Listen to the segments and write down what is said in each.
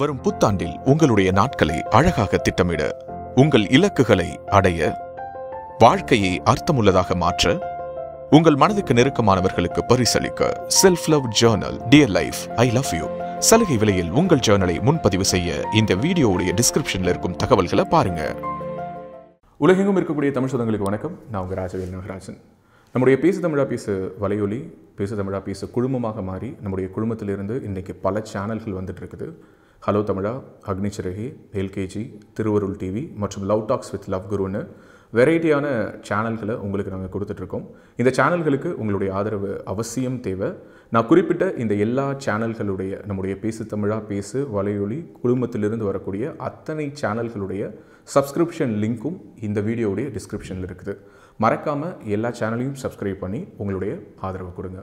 வரும் புத்தாண்டில் உங்களுடைய நாட்களை அழகாக திட்டமிட உங்கள் இலக்குகளை அடைய வாழ்க்கையை அர்த்தமுள்ளதாக மாற்ற உங்கள் மனதுக்கு நெருக்கமானவர்களுக்கு பரிசளிக்க self love journal dear life I love you சலுகை விலையில் உங்கள் ஜேர்னலை முன்பதிவு செய்ய இந்த வீடியோவுடைய டிஸ்கிரிப்ஷனில் இருக்கும் தகவல்களை பாருங்க உலகெங்கும் இருக்கக்கூடிய தமிழ் சொந்தங்களுக்கு வணக்கம் நான் உங்கள் ராஜவேல் நாகராஜன் நம்முடைய பேசு தமிழா பேசு வலையொலி பேசு தமிழா பேசு குழுமமாக மாறி நம்முடைய குழுமத்திலிருந்து இன்றைக்கு பல சேனல்கள் வந்துட்டு இருக்குது hello Tamizha Agnichiragi LKG Thiruvarul TV மற்றும் லவ் டாக்ஸ் வித் லவ் குருன்னு வெரைட்டியான சேனல்களை உங்களுக்கு நாங்கள் கொடுத்துட்ருக்கோம் இந்த சேனல்களுக்கு உங்களுடைய ஆதரவு அவசியம் தேவை நான் குறிப்பிட்ட இந்த எல்லா சேனல்களுடைய நம்முடைய பேசு தமிழா பேசு வலையொலி குழுமத்திலிருந்து வரக்கூடிய அத்தனை சேனல்களுடைய சப்ஸ்கிரிப்ஷன் லிங்க்கும் இந்த வீடியோவுடைய டிஸ்கிரிப்ஷனில் இருக்குது மறக்காமல் எல்லா சேனலையும் சப்ஸ்கிரைப் பண்ணி உங்களுடைய ஆதரவு கொடுங்க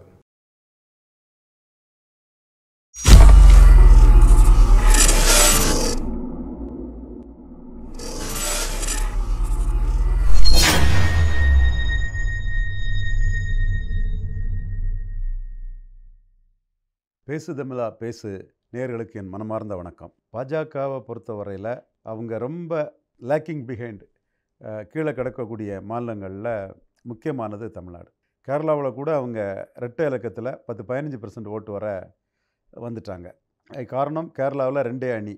பேசு தமிழா பேசு நேர்களுக்கு என் மனமார்ந்த வணக்கம் பாஜகவை பொறுத்தவரையில் அவங்க ரொம்ப லேக்கிங் பிஹைண்ட் கீழே கிடக்கக்கூடிய மாநிலங்களில் முக்கியமானது தமிழ்நாடு கேரளாவில் கூட அவங்க ரெட்டை இலக்கத்தில் பத்து பதினஞ்சு பர்சன்ட் ஓட்டு வர வந்துட்டாங்க காரணம் கேரளாவில் ரெண்டே அணி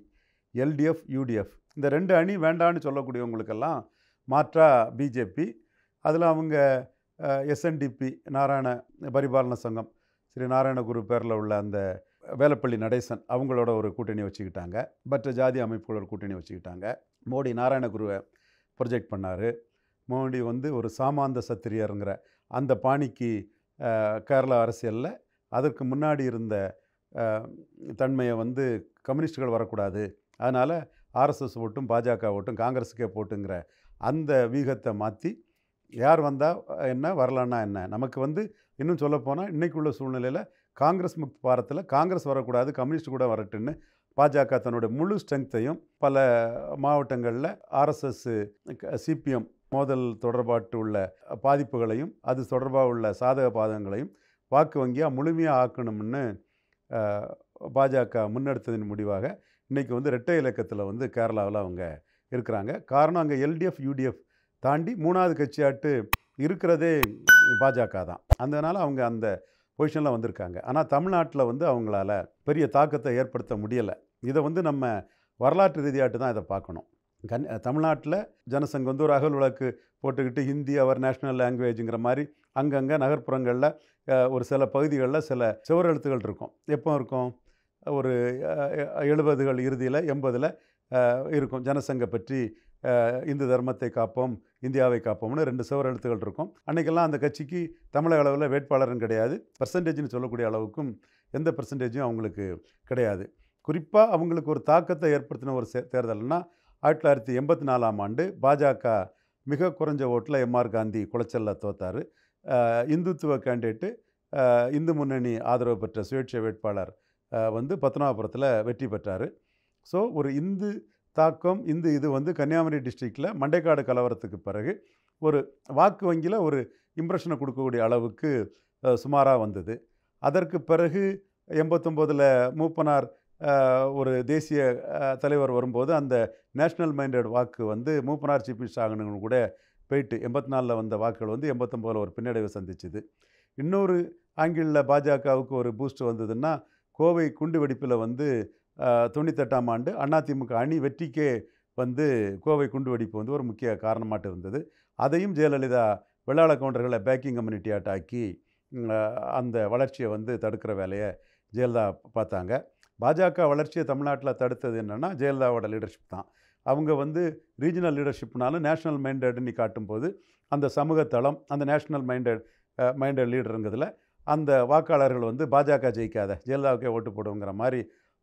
எல்டிஎஃப் யூடிஎஃப் இந்த ரெண்டு அணி வேண்டான்னு சொல்லக்கூடியவங்களுக்கெல்லாம் மாற்றாக பிஜேபி அதில் அவங்க எஸ்என்டிபி நாராயண பரிபாலன சங்கம் ஸ்ரீ நாராயணகுரு பேரில் உள்ள அந்த வேலப்பள்ளி நடேசன் அவங்களோட ஒரு கூட்டணி வச்சுக்கிட்டாங்க மற்ற ஜாதி அமைப்புகளோட கூட்டணி வச்சுக்கிட்டாங்க மோடி நாராயணகுருவை ப்ரொஜெக்ட் பண்ணார் மோடி வந்து ஒரு சாமாந்த சத்திரியருங்கிற அந்த பாணிக்கு கேரளா அரசியலில் அதற்கு முன்னாடி இருந்த தன்மையை வந்து கம்யூனிஸ்டுகள் வரக்கூடாது அதனால் ஆர்எஸ்எஸ் ஓட்டும் பாஜக ஓட்டும் காங்கிரஸுக்கே போட்டுங்கிற அந்த வீகத்தை மாற்றி யார் வந்தால் என்ன வரலான்னா என்ன நமக்கு வந்து இன்னும் சொல்லப்போனால் இன்றைக்குள்ள சூழ்நிலையில் காங்கிரஸ் முக்தி பாரத்தில் காங்கிரஸ் வரக்கூடாது கம்யூனிஸ்ட் கூட வரட்டுன்னு பாஜக தன்னுடைய முழு ஸ்ட்ரென்த்தையும் பல மாவட்டங்களில் ஆர்எஸ்எஸ் சிபிஎம் மோதல் தொடர்பாட்டு உள்ள பாதிப்புகளையும் அது தொடர்பாக உள்ள சாதக பாதகங்களையும் வாக்கு வங்கியாக முழுமையாக ஆக்கணும்னு பாஜக முன்னெடுத்ததின் முடிவாக இன்றைக்கி வந்து ரெட்டை இலக்கத்தில் வந்து கேரளாவில் அவங்க இருக்கிறாங்க காரணம் அங்கே எல்டிஎஃப் யூடிஎஃப் தாண்டி மூணாவது கட்சியாட்டு இருக்கிறதே பாஜக தான் அதனால் அவங்க அந்த பொசிஷனில் வந்திருக்காங்க ஆனால் தமிழ்நாட்டில் வந்து அவங்களால பெரிய தாக்கத்தை ஏற்படுத்த முடியலை இதை வந்து நம்ம வரலாற்று ரீதியாட்டு தான் இதை பார்க்கணும் கன் தமிழ்நாட்டில் ஜனசங்கம் வந்து ஒரு அகல் விளக்கு போட்டுக்கிட்டு ஹிந்தி அவர் நேஷ்னல் லாங்குவேஜுங்கிற மாதிரி அங்கங்கே நகர்ப்புறங்களில் ஒரு சில பகுதிகளில் சில சிவரெழுத்துகள் இருக்கும் எப்போ இருக்கும் ஒரு எழுபதுகள் இறுதியில் எண்பதில் இருக்கும் ஜனசங்க பற்றி இந்து தர்மத்தை காப்போம் இந்தியாவை காப்போம்னு ரெண்டு சுவர் எழுத்துகள் இருக்கும் அன்றைக்கெல்லாம் அந்த கட்சிக்கு தமிழக அளவில் வேட்பாளர்னு கிடையாது பர்சன்டேஜ்னு சொல்லக்கூடிய அளவுக்கும் எந்த பர்சன்டேஜும் அவங்களுக்கு கிடையாது குறிப்பாக அவங்களுக்கு ஒரு தாக்கத்தை ஏற்படுத்தின ஒரு தேர்தல்னால் ஆயிரத்தி தொள்ளாயிரத்தி எண்பத்தி நாலாம் ஆண்டு பாஜக மிக குறைஞ்ச ஓட்டில் எம்ஆர் காந்தி குளச்சலில் தோத்தார் இந்துத்துவ கேண்டிடேட்டு இந்து முன்னணி ஆதரவு பெற்ற சுயேட்சை வேட்பாளர் வந்து பத்மநாபுரத்தில் வெற்றி பெற்றார் ஸோ ஒரு இந்து தாக்கம் இந்த இது வந்து கன்னியாகுமரி டிஸ்ட்ரிக்டில் மண்டைக்காடு கலவரத்துக்கு பிறகு ஒரு வாக்கு வங்கியில் ஒரு இம்ப்ரெஷனை கொடுக்கக்கூடிய அளவுக்கு சுமாராக வந்தது அதற்கு பிறகு எண்பத்தொம்போதில் மூப்பனார் ஒரு தேசிய தலைவர் வரும்போது அந்த நேஷ்னல் மைண்டட் வாக்கு வந்து மூப்பனார் சீஃப் மினிஸ்டர் ஆகணுங்க கூட போயிட்டு எண்பத்தி நாலில் வந்த வாக்குகள் வந்து எண்பத்தொம்போதில் ஒரு பின்னடைவை சந்திச்சுது இன்னொரு ஆங்கிலில் பாஜகவுக்கு ஒரு பூஸ்ட் வந்ததுன்னா கோவை குண்டு வெடிப்பில் வந்து தொண்ணூத்தெட்டாம் ஆண்டு அதிமுக அணி வெற்றிக்கே வந்து கோவை குண்டு வெடிப்பு வந்து ஒரு முக்கிய காரணமாட்டு இருந்தது அதையும் ஜெயலலிதா வெள்ளாள கவுண்டர்களை பேக்கிங் கம்யூனிட்டியாக ஆக்கி அந்த வளர்ச்சியை வந்து தடுக்கிற வேலையை ஜெயலலிதா பார்த்தாங்க பாஜக வளர்ச்சியை தமிழ்நாட்டில் தடுத்தது என்னென்னா ஜெயலலிதாவோட லீடர்ஷிப் தான் அவங்க வந்து ரீஜனல் லீடர்ஷிப்னாலும் நேஷனல் மைண்டட்னு காட்டும்போது அந்த சமூக தளம் அந்த நேஷ்னல் மைண்டட் மைண்டட் லீடருங்கிறதுல அந்த வாக்காளர்கள் வந்து பாஜக ஜெயிக்காத ஜெயலலிதாவுக்கே ஓட்டு போடுங்கிற மாதிரி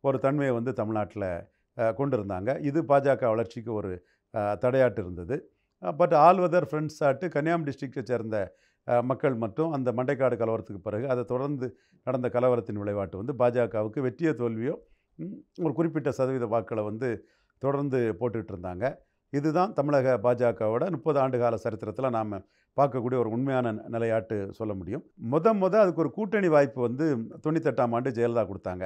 ஒரு தன்மையை வந்து தமிழ்நாட்டில் கொண்டு இருந்தாங்க இது பாஜக வளர்ச்சிக்கு ஒரு தடையாட்டு இருந்தது பட் வெதர் ஃப்ரெண்ட்ஸ் ஆட்டு கன்னியாகுமரி டிஸ்ட்ரிக்டை சேர்ந்த மக்கள் மட்டும் அந்த மண்டைக்காடு கலவரத்துக்கு பிறகு அதை தொடர்ந்து நடந்த கலவரத்தின் விளைவாட்டு வந்து பாஜகவுக்கு வெற்றியோ தோல்வியோ ஒரு குறிப்பிட்ட சதவீத வாக்களை வந்து தொடர்ந்து போட்டுக்கிட்டு இருந்தாங்க இதுதான் தமிழக பாஜகவோட முப்பது ஆண்டு கால சரித்திரத்தில் நாம் பார்க்கக்கூடிய ஒரு உண்மையான நிலையாட்டு சொல்ல முடியும் முத முத அதுக்கு ஒரு கூட்டணி வாய்ப்பு வந்து தொண்ணூத்தெட்டாம் ஆண்டு ஜெயலலிதா கொடுத்தாங்க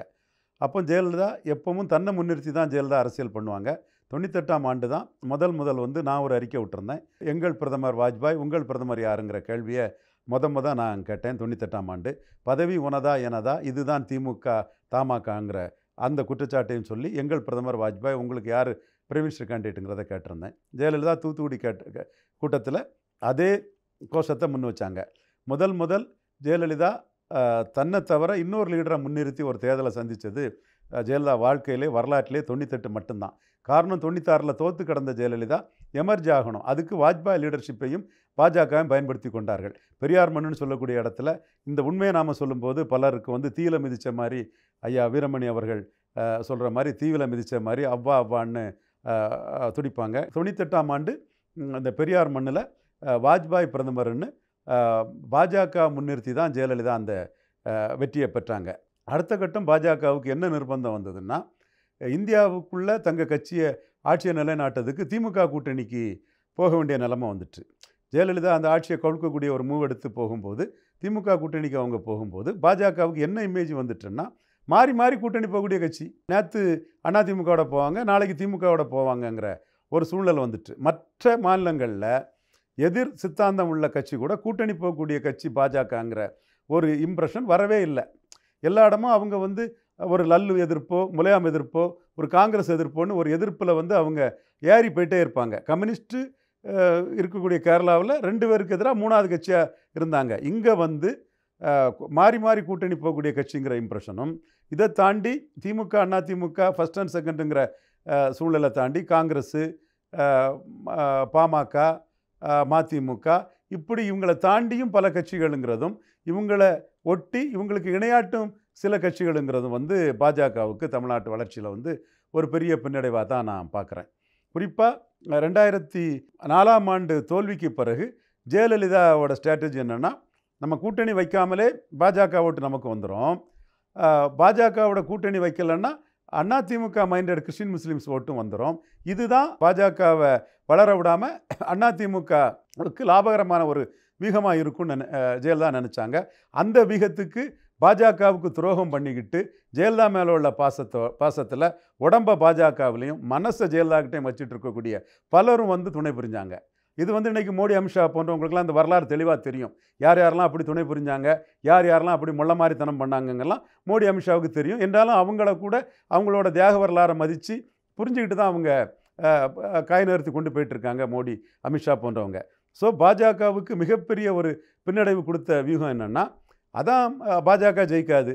அப்போ ஜெயலலிதா எப்பவும் தன்னை முன்னிறுத்தி தான் ஜெயலலிதா அரசியல் பண்ணுவாங்க தொண்ணூத்தெட்டாம் ஆண்டு தான் முதல் முதல் வந்து நான் ஒரு அறிக்கை விட்டுருந்தேன் எங்கள் பிரதமர் வாஜ்பாய் உங்கள் பிரதமர் யாருங்கிற கேள்வியை முத முத நான் கேட்டேன் தொண்ணூத்தெட்டாம் ஆண்டு பதவி உனதா எனதா இதுதான் திமுக தமாகாங்கிற அந்த குற்றச்சாட்டையும் சொல்லி எங்கள் பிரதமர் வாஜ்பாய் உங்களுக்கு யார் பிரைம் மினிஸ்டர் கேண்டிடேட்டுங்கிறத கேட்டிருந்தேன் ஜெயலலிதா தூத்துக்குடி கேட்ட கூட்டத்தில் அதே கோஷத்தை முன் வச்சாங்க முதல் முதல் ஜெயலலிதா தன்னை தவிர இன்னொரு லீடரை முன்னிறுத்தி ஒரு தேர்தலை சந்தித்தது ஜெயலலிதா வாழ்க்கையிலே வரலாற்றிலே தொண்ணூத்தெட்டு மட்டும்தான் காரணம் தொண்ணூத்தாறில் தோற்று கடந்த ஜெயலலிதா எமர்ஜி ஆகணும் அதுக்கு வாஜ்பாய் லீடர்ஷிப்பையும் பாஜகவும் பயன்படுத்தி கொண்டார்கள் பெரியார் மண்ணுன்னு சொல்லக்கூடிய இடத்துல இந்த உண்மையை நாம் சொல்லும்போது பலருக்கு வந்து தீயில மிதித்த மாதிரி ஐயா வீரமணி அவர்கள் சொல்கிற மாதிரி தீவில மிதித்த மாதிரி அவ்வா அவ்வான்னு துடிப்பாங்க தொண்ணூத்தெட்டாம் ஆண்டு இந்த பெரியார் மண்ணில் வாஜ்பாய் பிரதமர்னு பாஜக முன்னிறுத்தி தான் ஜெயலலிதா அந்த வெற்றியை பெற்றாங்க அடுத்த கட்டம் பாஜகவுக்கு என்ன நிர்பந்தம் வந்ததுன்னா இந்தியாவுக்குள்ளே தங்கள் கட்சியை ஆட்சியை நிலைநாட்டதுக்கு திமுக கூட்டணிக்கு போக வேண்டிய நிலமை வந்துட்டு ஜெயலலிதா அந்த ஆட்சியை கொடுக்கக்கூடிய ஒரு மூவ் எடுத்து போகும்போது திமுக கூட்டணிக்கு அவங்க போகும்போது பாஜகவுக்கு என்ன இமேஜ் வந்துட்டுன்னா மாறி மாறி கூட்டணி போகக்கூடிய கட்சி நேற்று அதிமுகவோட போவாங்க நாளைக்கு திமுகவோட போவாங்கங்கிற ஒரு சூழ்நிலை வந்துட்டு மற்ற மாநிலங்களில் எதிர் சித்தாந்தம் உள்ள கட்சி கூட கூட்டணி போகக்கூடிய கட்சி பாஜகங்கிற ஒரு இம்ப்ரெஷன் வரவே இல்லை எல்லா இடமும் அவங்க வந்து ஒரு லல்லு எதிர்ப்போ முலையாம் எதிர்ப்போ ஒரு காங்கிரஸ் எதிர்ப்போன்னு ஒரு எதிர்ப்பில் வந்து அவங்க ஏறி போயிட்டே இருப்பாங்க கம்யூனிஸ்ட்டு இருக்கக்கூடிய கேரளாவில் ரெண்டு பேருக்கு எதிராக மூணாவது கட்சியாக இருந்தாங்க இங்கே வந்து மாறி மாறி கூட்டணி போகக்கூடிய கட்சிங்கிற இம்ப்ரெஷனும் இதை தாண்டி திமுக அண்ணா திமுக ஃபஸ்ட் அண்ட் செகண்டுங்கிற சூழலை தாண்டி காங்கிரஸு பாமக மதிமுக இப்படி இவங்களை தாண்டியும் பல கட்சிகளுங்கிறதும் இவங்களை ஒட்டி இவங்களுக்கு இணையாட்டும் சில கட்சிகளுங்கிறதும் வந்து பாஜகவுக்கு தமிழ்நாட்டு வளர்ச்சியில் வந்து ஒரு பெரிய பின்னடைவாக தான் நான் பார்க்குறேன் குறிப்பாக ரெண்டாயிரத்தி நாலாம் ஆண்டு தோல்விக்கு பிறகு ஜெயலலிதாவோட ஸ்ட்ராட்டஜி என்னென்னா நம்ம கூட்டணி வைக்காமலே பாஜக ஓட்டு நமக்கு வந்துடும் பாஜகவோட கூட்டணி வைக்கலைன்னா Anna Thimuka minded Christian Muslims ஓட்டும் வந்துடும் இதுதான் பாஜகவை வளர விடாமல் அண்ணா திமுகவுக்கு லாபகரமான ஒரு வீகமாக இருக்கும்னு ஜெயலலிதா நினச்சாங்க அந்த வீகத்துக்கு பாஜகவுக்கு துரோகம் பண்ணிக்கிட்டு ஜெயலலிதா மேலே உள்ள பாசத்தோ பாசத்தில் உடம்பை பாஜகவிலையும் மனசை ஜெயலலிதாக்கிட்டையும் வச்சுட்டு இருக்கக்கூடிய பலரும் வந்து துணை புரிஞ்சாங்க இது வந்து இன்றைக்கி மோடி அமித்ஷா போன்றவங்களுக்குலாம் இந்த வரலாறு தெளிவாக தெரியும் யார் யாரெல்லாம் அப்படி துணை புரிஞ்சாங்க யார் யாரெல்லாம் அப்படி முள்ள மாதிரித்தனம் பண்ணாங்கங்கெல்லாம் மோடி அமித்ஷாவுக்கு தெரியும் என்றாலும் அவங்கள கூட அவங்களோட தியாக வரலாறை மதித்து புரிஞ்சுக்கிட்டு தான் அவங்க காய நிறுத்தி கொண்டு போயிட்டுருக்காங்க மோடி அமித்ஷா போன்றவங்க ஸோ பாஜகவுக்கு மிகப்பெரிய ஒரு பின்னடைவு கொடுத்த வியூகம் என்னென்னா அதான் பாஜக ஜெயிக்காது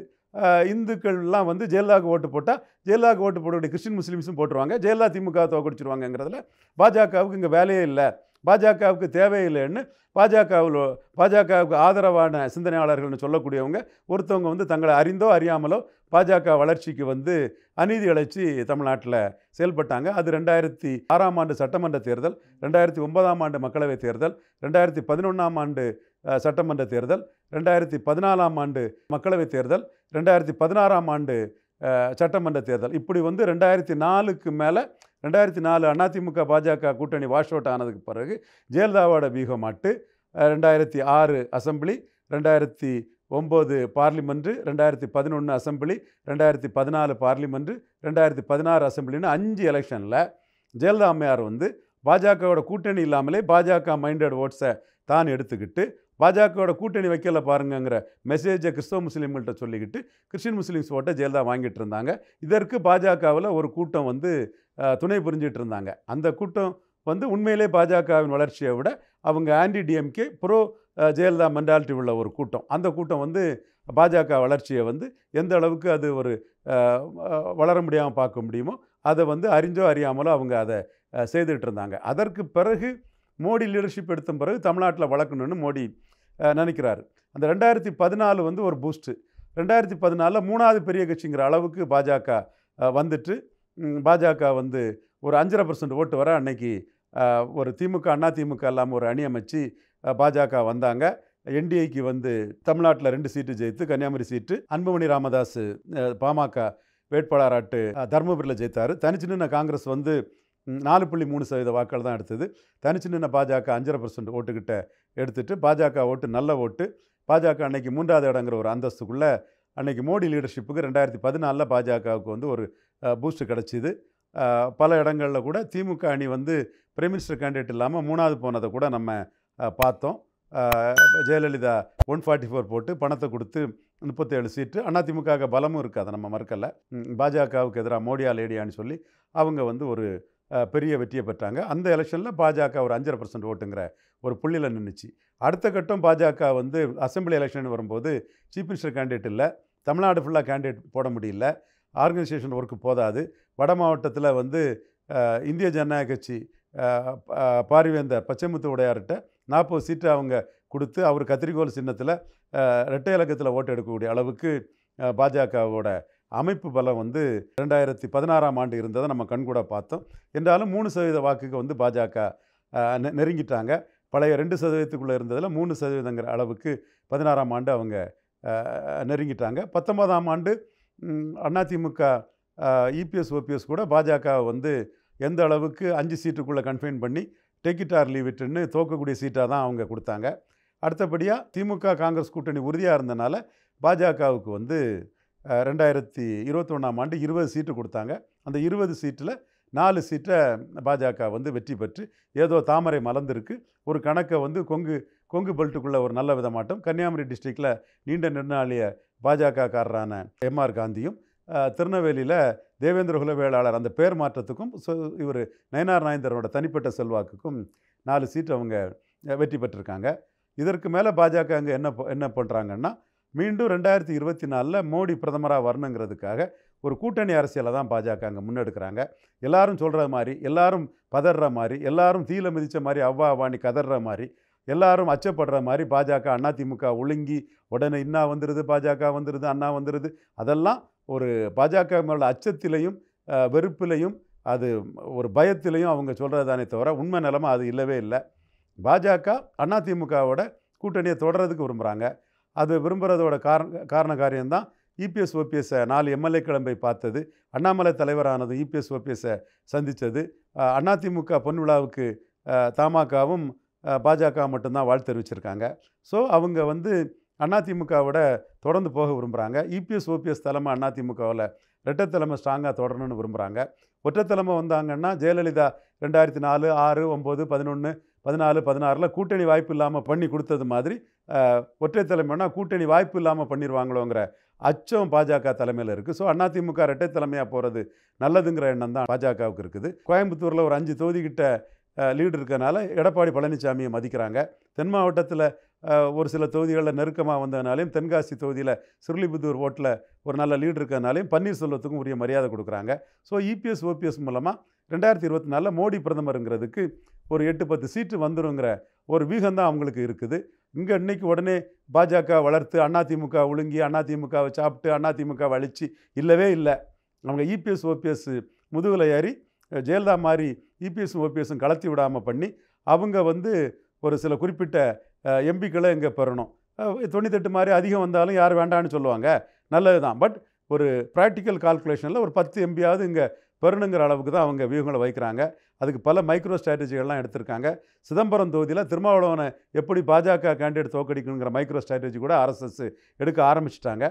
இந்துக்கள்லாம் வந்து ஜெயலலிதாவுக்கு ஓட்டு போட்டால் ஜெயலலிதாவுக்கு ஓட்டு போடக்கூடிய கிறிஸ்டின் முஸ்லீம்ஸும் போட்டுருவாங்க ஜெயலலிதா திமுக தோக்கடிச்சிருவாங்கங்கிறதுல பாஜகவுக்கு இங்கே வேலையே இல்லை பாஜகவுக்கு தேவையில்லைன்னு பாஜகவில் பாஜகவுக்கு ஆதரவான சிந்தனையாளர்கள்னு சொல்லக்கூடியவங்க ஒருத்தவங்க வந்து தங்களை அறிந்தோ அறியாமலோ பாஜக வளர்ச்சிக்கு வந்து அநீதி அழைச்சி தமிழ்நாட்டில் செயல்பட்டாங்க அது ரெண்டாயிரத்தி ஆறாம் ஆண்டு சட்டமன்ற தேர்தல் ரெண்டாயிரத்தி ஒன்பதாம் ஆண்டு மக்களவைத் தேர்தல் ரெண்டாயிரத்தி பதினொன்றாம் ஆண்டு சட்டமன்ற தேர்தல் ரெண்டாயிரத்தி பதினாலாம் ஆண்டு மக்களவைத் தேர்தல் ரெண்டாயிரத்தி பதினாறாம் ஆண்டு சட்டமன்ற தேர்தல் இப்படி வந்து ரெண்டாயிரத்தி நாலுக்கு மேலே ரெண்டாயிரத்தி நாலு அதிமுக பாஜக கூட்டணி வாஷ் அவுட் ஆனதுக்கு பிறகு ஜெயலலிதாவோட வியூகம் ஆட்டு ரெண்டாயிரத்தி ஆறு அசம்பிளி ரெண்டாயிரத்தி ஒம்பது பார்லிமெண்ட்டு ரெண்டாயிரத்தி பதினொன்று அசம்பிளி ரெண்டாயிரத்தி பதினாலு பார்லிமெண்ட்டு ரெண்டாயிரத்தி பதினாறு அசம்பிளின்னு அஞ்சு எலெக்ஷனில் ஜெயலலிதா அம்மையார் வந்து பாஜகவோட கூட்டணி இல்லாமலே பாஜக மைண்டட் ஓட்ஸை தான் எடுத்துக்கிட்டு பாஜகவோட கூட்டணி வைக்கல பாருங்கிற மெசேஜை கிறிஸ்தவ முஸ்லீம்கள்ட்ட சொல்லிக்கிட்டு கிறிஸ்டின் முஸ்லீம்ஸ் ஓட்டை ஜெயலலிதா வாங்கிட்டு இருந்தாங்க இதற்கு பாஜகவில் ஒரு கூட்டம் வந்து துணை புரிஞ்சிட்டு இருந்தாங்க அந்த கூட்டம் வந்து உண்மையிலே பாஜகவின் வளர்ச்சியை விட அவங்க anti DMK pro Jayalalithaa mentality உள்ள ஒரு கூட்டம் அந்த கூட்டம் வந்து பாஜக வளர்ச்சியை வந்து எந்த அளவுக்கு அது ஒரு வளர முடியாமல் பார்க்க முடியுமோ அதை வந்து அறிஞ்சோ அறியாமலோ அவங்க அதை செய்துட்டு இருந்தாங்க அதற்கு பிறகு மோடி லீடர்ஷிப் எடுத்த பிறகு தமிழ்நாட்டில் வளர்க்கணும்னு மோடி நினைக்கிறார் அந்த ரெண்டாயிரத்தி பதினாலு வந்து ஒரு பூஸ்ட்டு ரெண்டாயிரத்தி பதினாலில் மூணாவது பெரிய கட்சிங்கிற அளவுக்கு பாஜக வந்துட்டு பாஜக வந்து ஒரு அஞ்சரை பர்சன்ட் ஓட்டு வர அன்னைக்கு ஒரு திமுக அண்ணா திமுக இல்லாமல் ஒரு அணி அமைச்சு பாஜக வந்தாங்க என்டிஏக்கு வந்து தமிழ்நாட்டில் ரெண்டு சீட்டு ஜெயித்து கன்னியாகுமரி சீட்டு அன்புமணி ராமதாஸ் பாமக வேட்பாளராட்டு தருமபுரியில் ஜெயித்தார் தனிச்சு காங்கிரஸ் வந்து நாலு புள்ளி மூணு சதவீத வாக்கள் தான் எடுத்தது தனிச்சு பாஜக அஞ்சரை பர்சன்ட் ஓட்டுக்கிட்ட எடுத்துட்டு பாஜக ஓட்டு நல்ல ஓட்டு பாஜக அன்னைக்கு மூன்றாவது இடங்கிற ஒரு அந்தஸ்துக்குள்ளே அன்னைக்கு மோடி லீடர்ஷிப்புக்கு ரெண்டாயிரத்தி பதினாலில் பாஜகவுக்கு வந்து ஒரு பூஸ்ட் கிடச்சிது பல இடங்களில் கூட திமுக அணி வந்து பிரைம் மினிஸ்டர் கேண்டிடேட் இல்லாமல் மூணாவது போனதை கூட நம்ம பார்த்தோம் ஜெயலலிதா ஒன் ஃபார்ட்டி ஃபோர் போட்டு பணத்தை கொடுத்து முப்பத்தேழு சீட்டு அதிமுக பலமும் இருக்குது அதை நம்ம மறுக்கலை பாஜகவுக்கு எதிராக மோடியா லேடியான்னு சொல்லி அவங்க வந்து ஒரு பெரிய வெற்றியை பெற்றாங்க அந்த எலெக்ஷனில் பாஜக ஒரு அஞ்சரை பர்சன்ட் ஓட்டுங்கிற ஒரு புள்ளியில் நின்றுச்சு அடுத்த கட்டம் பாஜக வந்து அசம்பிளி எலெக்ஷன் வரும்போது சீஃப் மினிஸ்டர் கேண்டிடேட் இல்லை தமிழ்நாடு ஃபுல்லாக கேண்டிடேட் போட முடியல ஆர்கனைசேஷன் ஒர்க்கு போதாது வட மாவட்டத்தில் வந்து இந்திய ஜனநாயக கட்சி பாரிவேந்தர் பச்சைமுத்து உடையார்கிட்ட நாற்பது சீட்டு அவங்க கொடுத்து அவர் கத்திரிக்கோல் சின்னத்தில் ரெட்டை இலக்கத்தில் ஓட்டு எடுக்கக்கூடிய அளவுக்கு பாஜகவோட அமைப்பு பலம் வந்து ரெண்டாயிரத்தி பதினாறாம் ஆண்டு இருந்ததை நம்ம கண்கூட பார்த்தோம் என்றாலும் மூணு சதவீத வாக்குக்கு வந்து பாஜக நெருங்கிட்டாங்க பழைய ரெண்டு சதவீதத்துக்குள்ளே இருந்ததில் மூணு சதவீதங்கிற அளவுக்கு பதினாறாம் ஆண்டு அவங்க நெருங்கிட்டாங்க பத்தொன்பதாம் ஆண்டு அதிமுக இபிஎஸ் ஓபிஎஸ் கூட பாஜக வந்து எந்த அளவுக்கு அஞ்சு சீட்டுக்குள்ளே கன்ஃபைன் பண்ணி டெக்கிட்டார் லீவ் தோக்கக்கூடிய சீட்டாக தான் அவங்க கொடுத்தாங்க அடுத்தபடியாக திமுக காங்கிரஸ் கூட்டணி உறுதியாக இருந்தனால பாஜகவுக்கு வந்து ரெண்டாயிரத்தி இருபத்தொன்னாம் ஆண்டு இருபது சீட்டு கொடுத்தாங்க அந்த இருபது சீட்டில் நாலு சீட்டை பாஜக வந்து வெற்றி பெற்று ஏதோ தாமரை மலர்ந்துருக்கு ஒரு கணக்கை வந்து கொங்கு கொங்கு பெல்ட்டுக்குள்ளே ஒரு நல்ல விதமாட்டம் கன்னியாகுமரி டிஸ்ட்ரிக்டில் நீண்ட நெடுநாளிய பாஜகக்காரரான எம்ஆர் காந்தியும் திருநெல்வேலியில் தேவேந்திர குலவேளாளர் அந்த பேர் மாற்றத்துக்கும் இவர் நயனார் நாயந்தரோட தனிப்பட்ட செல்வாக்குக்கும் நாலு சீட் அவங்க வெற்றி பெற்றிருக்காங்க இதற்கு மேலே பாஜக அங்கே என்ன என்ன பண்ணுறாங்கன்னா மீண்டும் ரெண்டாயிரத்தி இருபத்தி நாலில் மோடி பிரதமராக வரணுங்கிறதுக்காக ஒரு கூட்டணி அரசியலை தான் பாஜக அங்கே முன்னெடுக்கிறாங்க எல்லாரும் சொல்கிற மாதிரி எல்லாரும் பதற மாதிரி எல்லாரும் தீல மிதித்த மாதிரி அவ்வா அவாணி கதற மாதிரி எல்லாரும் அச்சப்படுற மாதிரி பாஜக அண்ணா திமுக ஒழுங்கி உடனே இன்னா வந்துடுது பாஜக வந்துடுது அண்ணா வந்துடுது அதெல்லாம் ஒரு பாஜக மேல அச்சத்திலையும் வெறுப்பிலையும் அது ஒரு பயத்திலையும் அவங்க சொல்கிறதானே தவிர உண்மை நிலமை அது இல்லவே இல்லை பாஜக அதிமுகவோட கூட்டணியை தொடர்றதுக்கு விரும்புகிறாங்க அது விரும்புகிறதோட காரண காரண காரியம்தான் இபிஎஸ் ஓபிஎஸ்ஸை நாலு எம்எல்ஏ கிளம்பை பார்த்தது அண்ணாமலை தலைவரானது இபிஎஸ் ஓபிஎஸ்ஸை சந்தித்தது அதிமுக பொன் விழாவுக்கு தமாகவும் பாஜக மட்டும்தான் வாழ்த்து தெரிவிச்சிருக்காங்க ஸோ அவங்க வந்து அதிமுகவோட தொடர்ந்து போக விரும்புகிறாங்க இபிஎஸ் e ஓபிஎஸ் தலைமை அதிமுகவில் ரெட்டை தலைமை ஸ்ட்ராங்காக தொடரணும்னு விரும்புகிறாங்க ஒற்றை தலைமை வந்தாங்கன்னா ஜெயலலிதா ரெண்டாயிரத்தி நாலு ஆறு ஒம்பது பதினொன்று பதினாலு பதினாறில் கூட்டணி வாய்ப்பு இல்லாமல் பண்ணி கொடுத்தது மாதிரி ஒற்றை தலைமைனா கூட்டணி வாய்ப்பு இல்லாமல் பண்ணிடுவாங்களோங்கிற அச்சம் பாஜக தலைமையில் இருக்குது ஸோ அதிமுக ரெட்டை தலைமையாக போகிறது நல்லதுங்கிற எண்ணம் தான் பாஜகவுக்கு இருக்குது கோயம்புத்தூரில் ஒரு அஞ்சு தொகுதிக்கிட்ட லீடு இருக்கிறனால எடப்பாடி பழனிசாமியை மதிக்கிறாங்க தென் மாவட்டத்தில் ஒரு சில தொகுதிகளில் நெருக்கமாக வந்ததுனாலையும் தென்காசி தொகுதியில் சுருளிபுத்தூர் ஓட்டில் ஒரு நல்ல லீடு இருக்கிறதுனாலையும் பன்னீர்செல்வத்துக்கும் உரிய மரியாதை கொடுக்குறாங்க ஸோ இபிஎஸ் e ஓபிஎஸ் மூலமாக ரெண்டாயிரத்தி இருபத்தி நாலில் மோடி பிரதமருங்கிறதுக்கு ஒரு எட்டு பத்து சீட்டு வந்துடுங்கிற ஒரு வீகம்தான் அவங்களுக்கு இருக்குது இங்கே இன்றைக்கி உடனே பாஜக வளர்த்து அதிமுக ஒழுங்கி அதிமுகவை சாப்பிட்டு அதிமுகவை அழித்து இல்லவே இல்லை அவங்க இபிஎஸ் e ஓபிஎஸ் முதுகலை ஏறி ஜெயலலிதா மாதிரி இபிஎஸும் ஓபிஎஸும் கலத்தி விடாமல் பண்ணி அவங்க வந்து ஒரு சில குறிப்பிட்ட எம்பிக்களை இங்கே பெறணும் தொண்ணூத்தெட்டு மாதிரி அதிகம் வந்தாலும் யார் வேண்டான்னு சொல்லுவாங்க நல்லது தான் பட் ஒரு ப்ராக்டிக்கல் கால்குலேஷனில் ஒரு பத்து எம்பியாவது இங்கே பெறணுங்கிற அளவுக்கு தான் அவங்க வியூகங்களை வைக்கிறாங்க அதுக்கு பல மைக்ரோ ஸ்ட்ராட்டஜிகள்லாம் எடுத்திருக்காங்க சிதம்பரம் தொகுதியில் திருமாவளவனை எப்படி பாஜக கேண்டிடேட் தோக்கடிக்கணுங்கிற மைக்ரோ ஸ்ட்ராட்டஜி கூட ஆர்எஸ்எஸ் எடுக்க ஆரம்பிச்சிட்டாங்க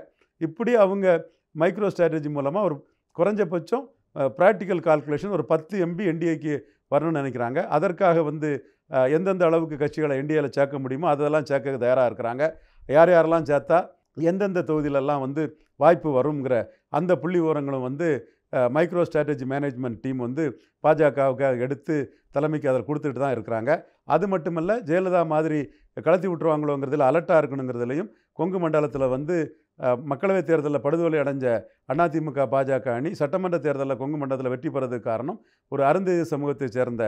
இப்படி அவங்க மைக்ரோ ஸ்ட்ராட்டஜி மூலமாக ஒரு குறைஞ்சபட்சம் ப்ராக்டிக்கல் கால்குலேஷன் ஒரு பத்து எம்பி என்டிஏக்கு வரணும்னு நினைக்கிறாங்க அதற்காக வந்து எந்தெந்த அளவுக்கு கட்சிகளை என்டிஏவில் சேர்க்க முடியுமோ அதெல்லாம் சேர்க்க தயாராக இருக்கிறாங்க யார் யாரெல்லாம் சேர்த்தா எந்தெந்த தொகுதியிலெல்லாம் வந்து வாய்ப்பு வருங்கிற அந்த புள்ளி விவரங்களும் வந்து மைக்ரோ ஸ்ட்ராட்டஜி மேனேஜ்மெண்ட் டீம் வந்து பாஜகவுக்கு எடுத்து தலைமைக்கு அதில் கொடுத்துட்டு தான் இருக்கிறாங்க அது மட்டுமல்ல ஜெயலலிதா மாதிரி கலத்தி விட்டுருவாங்களோங்கிறதுல அலர்ட்டாக இருக்கணுங்கிறதுலையும் கொங்கு மண்டலத்தில் வந்து மக்களவைத் தேர்தலில் படுதொலை அடைஞ்ச அதிமுக பாஜக அணி சட்டமன்ற தேர்தலில் கொங்கு மண்டலத்தில் வெற்றி பெறதுக்கு காரணம் ஒரு அருந்ததி சமூகத்தைச் சேர்ந்த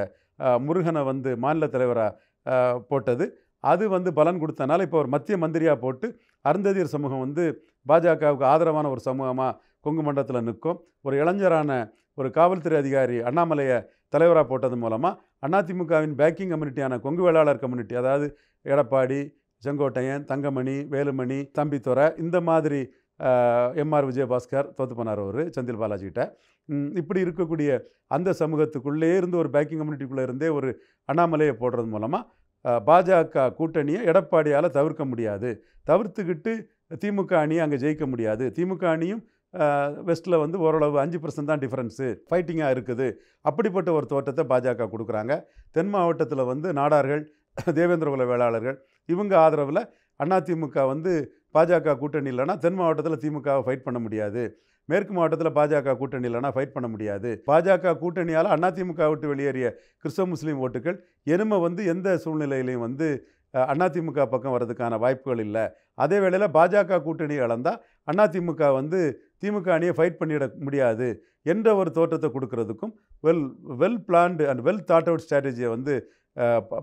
முருகனை வந்து மாநில தலைவராக போட்டது அது வந்து பலன் கொடுத்தனால இப்போ ஒரு மத்திய மந்திரியாக போட்டு அருந்ததியர் சமூகம் வந்து பாஜகவுக்கு ஆதரவான ஒரு சமூகமாக கொங்கு மண்டலத்தில் நிற்கும் ஒரு இளைஞரான ஒரு காவல்துறை அதிகாரி அண்ணாமலையை தலைவராக போட்டது மூலமாக அதிமுகவின் பேக்கிங் கம்யூனிட்டியான கொங்கு வேளாளர் கம்யூனிட்டி அதாவது எடப்பாடி செங்கோட்டையன் தங்கமணி வேலுமணி தம்பித்துறை இந்த மாதிரி எம்ஆர் விஜயபாஸ்கர் தோத்து போனார் அவர் செந்தில் பாலாஜிகிட்ட இப்படி இருக்கக்கூடிய அந்த சமூகத்துக்குள்ளே இருந்து ஒரு பேக்கிங் கம்யூனிட்டிக்குள்ளே இருந்தே ஒரு அண்ணாமலையை போடுறது மூலமாக பாஜக கூட்டணியை எடப்பாடியால் தவிர்க்க முடியாது தவிர்த்துக்கிட்டு திமுக அணியை அங்கே ஜெயிக்க முடியாது திமுக அணியும் வெஸ்ட்டில் வந்து ஓரளவு அஞ்சு பர்சன்ட் தான் டிஃப்ரென்ஸு ஃபைட்டிங்காக இருக்குது அப்படிப்பட்ட ஒரு தோட்டத்தை பாஜக கொடுக்குறாங்க தென் மாவட்டத்தில் வந்து நாடார்கள் தேவேந்திர குல வேளாளர்கள் இவங்க ஆதரவில் அதிமுக வந்து பாஜக கூட்டணி இல்லைனா தென் மாவட்டத்தில் திமுகவை ஃபைட் பண்ண முடியாது மேற்கு மாவட்டத்தில் பாஜக கூட்டணி இல்லைனா ஃபைட் பண்ண முடியாது பாஜக கூட்டணியால் அதிமுக விட்டு வெளியேறிய கிறிஸ்தவ முஸ்லீம் ஓட்டுகள் எருமை வந்து எந்த சூழ்நிலையிலையும் வந்து அதிமுக பக்கம் வர்றதுக்கான வாய்ப்புகள் இல்லை அதே வேளையில் பாஜக கூட்டணி இழந்தால் அதிமுக வந்து திமுக அணியை ஃபைட் பண்ணிட முடியாது என்ற ஒரு தோற்றத்தை கொடுக்கறதுக்கும் well well planned and well thought out ஸ்ட்ராட்டஜியை வந்து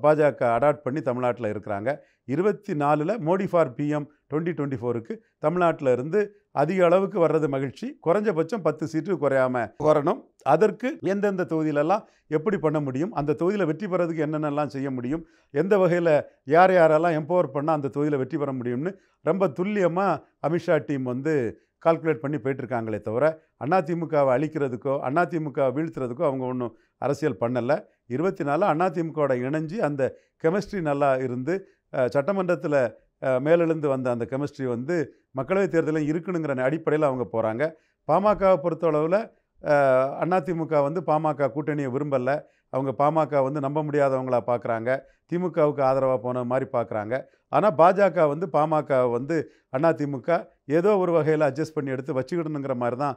பாஜக அடாப்ட் பண்ணி தமிழ்நாட்டில் இருக்கிறாங்க இருபத்தி நாலில் Modi for PM twenty twenty ஃபோருக்கு தமிழ்நாட்டில் இருந்து அதிக அளவுக்கு வர்றது மகிழ்ச்சி குறைஞ்சபட்சம் பத்து சீட்டு குறையாமல் வரணும் அதற்கு எந்தெந்த தொகுதியிலெல்லாம் எப்படி பண்ண முடியும் அந்த தொகுதியில் வெற்றி பெறதுக்கு என்னென்னலாம் செய்ய முடியும் எந்த வகையில் யார் யாரெல்லாம் எம்பவர் பண்ணால் அந்த தொகுதியில் வெற்றி பெற முடியும்னு ரொம்ப துல்லியமாக அமித்ஷா டீம் வந்து கால்குலேட் பண்ணி போயிட்டுருக்காங்களே தவிர அதிமுகவை அழிக்கிறதுக்கோ அதிமுகவை வீழ்த்துறதுக்கோ அவங்க ஒன்றும் அரசியல் பண்ணலை இருபத்தி நாலு அதிமுகவோட இணைஞ்சு அந்த கெமிஸ்ட்ரி நல்லா இருந்து சட்டமன்றத்தில் மேலெழுந்து வந்த அந்த கெமிஸ்ட்ரி வந்து மக்களவைத் தேர்தலில் இருக்கணுங்கிற அடிப்படையில் அவங்க போகிறாங்க பாமகவை பொறுத்தளவில் அதிமுக வந்து பாமக கூட்டணியை விரும்பலை அவங்க பாமக வந்து நம்ப முடியாதவங்களாக பார்க்குறாங்க திமுகவுக்கு ஆதரவாக போன மாதிரி பார்க்குறாங்க ஆனால் பாஜக வந்து பாமக வந்து அண்ணா திமுக ஏதோ ஒரு வகையில் அட்ஜஸ்ட் பண்ணி எடுத்து வச்சுக்கிடணுங்கிற மாதிரி தான்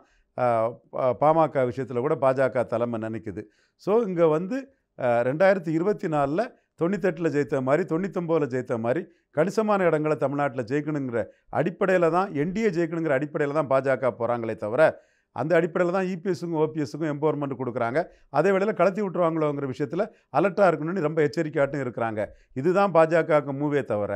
பாமக விஷயத்தில் கூட பாஜக தலைமை நினைக்குது ஸோ இங்கே வந்து ரெண்டாயிரத்தி இருபத்தி நாலில் தொண்ணூத்தெட்டில் ஜெயித்த மாதிரி தொண்ணூத்தொம்போதில் ஜெயித்த மாதிரி கணிசமான இடங்களை தமிழ்நாட்டில் ஜெயிக்கணுங்கிற அடிப்படையில் தான் என்டிஏ ஜெயிக்கணுங்கிற அடிப்படையில் தான் பாஜக போகிறாங்களே தவிர அந்த அடிப்படையில் தான் இபிஎஸுக்கும் e ஓபிஎஸுக்கும் எம்பவர்மெண்ட் கொடுக்குறாங்க அதே வேளையில் கலத்தி விட்டுருவாங்களோங்கிற விஷயத்தில் அலர்ட்டாக இருக்கணும்னு ரொம்ப எச்சரிக்கையாட்டும் இருக்கிறாங்க இதுதான் பாஜகவுக்கு மூவே தவிர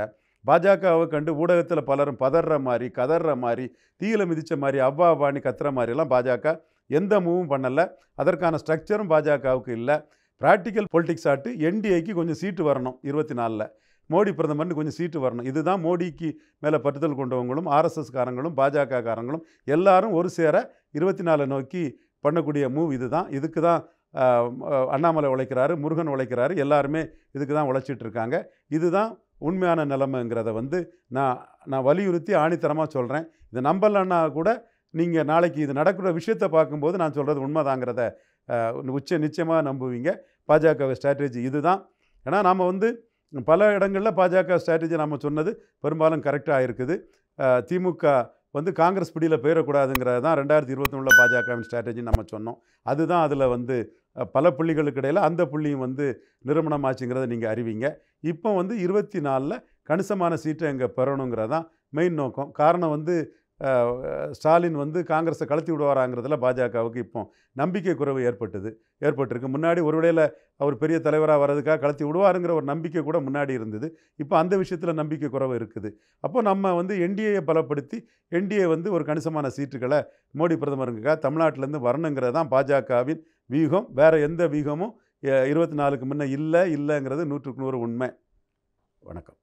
பாஜகவை கண்டு ஊடகத்தில் பலரும் பதற மாதிரி கதற மாதிரி தீயில மிதித்த மாதிரி அவ்வா அவ்வாணி கத்துற மாதிரிலாம் பாஜக எந்த மூவும் பண்ணலை அதற்கான ஸ்ட்ரக்சரும் பாஜகவுக்கு இல்லை ப்ராக்டிக்கல் பொலிட்டிக்ஸ் ஆட்டு என்டிஏக்கு கொஞ்சம் சீட்டு வரணும் இருபத்தி நாலில் மோடி பிரதமர்னு கொஞ்சம் சீட்டு வரணும் இதுதான் மோடிக்கு மேலே பற்றுதல் கொண்டவங்களும் ஆர்எஸ்எஸ் காரங்களும் பாஜக காரங்களும் எல்லாரும் ஒரு சேர இருபத்தி நாலு நோக்கி பண்ணக்கூடிய மூவ் இது தான் இதுக்கு தான் அண்ணாமலை உழைக்கிறாரு முருகன் உழைக்கிறாரு எல்லாருமே இதுக்கு தான் உழைச்சிட்டு இருக்காங்க இதுதான் உண்மையான நிலைமைங்கிறத வந்து நான் நான் வலியுறுத்தி ஆணித்தரமாக சொல்கிறேன் இதை நம்பலன்னா கூட நீங்கள் நாளைக்கு இது நடக்கிற விஷயத்தை பார்க்கும்போது நான் சொல்கிறது உண்மைதாங்கிறத உச்ச நிச்சயமாக நம்புவீங்க பாஜக ஸ்ட்ராட்டஜி இதுதான் ஏன்னா நாம் வந்து பல இடங்களில் பாஜக ஸ்ட்ராட்டஜி நம்ம சொன்னது பெரும்பாலும் கரெக்டாக இருக்குது திமுக வந்து காங்கிரஸ் பிடியில் போயிடக்கூடாதுங்கிறது தான் ரெண்டாயிரத்தி இருபத்தி ஒன்றில் பாஜகவின் ஸ்ட்ராட்டஜின்னு நம்ம சொன்னோம் அதுதான் அதில் வந்து பல புள்ளிகளுக்கு இடையில் அந்த புள்ளியும் வந்து நிறுவனம் ஆச்சுங்கிறத நீங்கள் அறிவிங்க இப்போ வந்து இருபத்தி நாலில் கணிசமான சீட்டை எங்கே பெறணுங்கிறதான் மெயின் நோக்கம் காரணம் வந்து ஸ்டாலின் வந்து காங்கிரஸை கலத்தி விடுவாராங்கிறதுல பாஜகவுக்கு இப்போ நம்பிக்கை குறைவு ஏற்பட்டது ஏற்பட்டிருக்கு முன்னாடி ஒருவேளையில் அவர் பெரிய தலைவராக வர்றதுக்காக கலத்தி விடுவாருங்கிற ஒரு நம்பிக்கை கூட முன்னாடி இருந்தது இப்போ அந்த விஷயத்தில் நம்பிக்கை குறைவு இருக்குது அப்போ நம்ம வந்து என்டிஏயை பலப்படுத்தி என்டிஏ வந்து ஒரு கணிசமான சீட்டுகளை மோடி பிரதமருங்கக்கா தமிழ்நாட்டிலேருந்து வரணுங்கிறது தான் பாஜகவின் வீகம் வேறு எந்த வீகமும் இருபத்தி நாலுக்கு முன்னே இல்லை இல்லைங்கிறது நூற்றுக்கு நூறு உண்மை வணக்கம்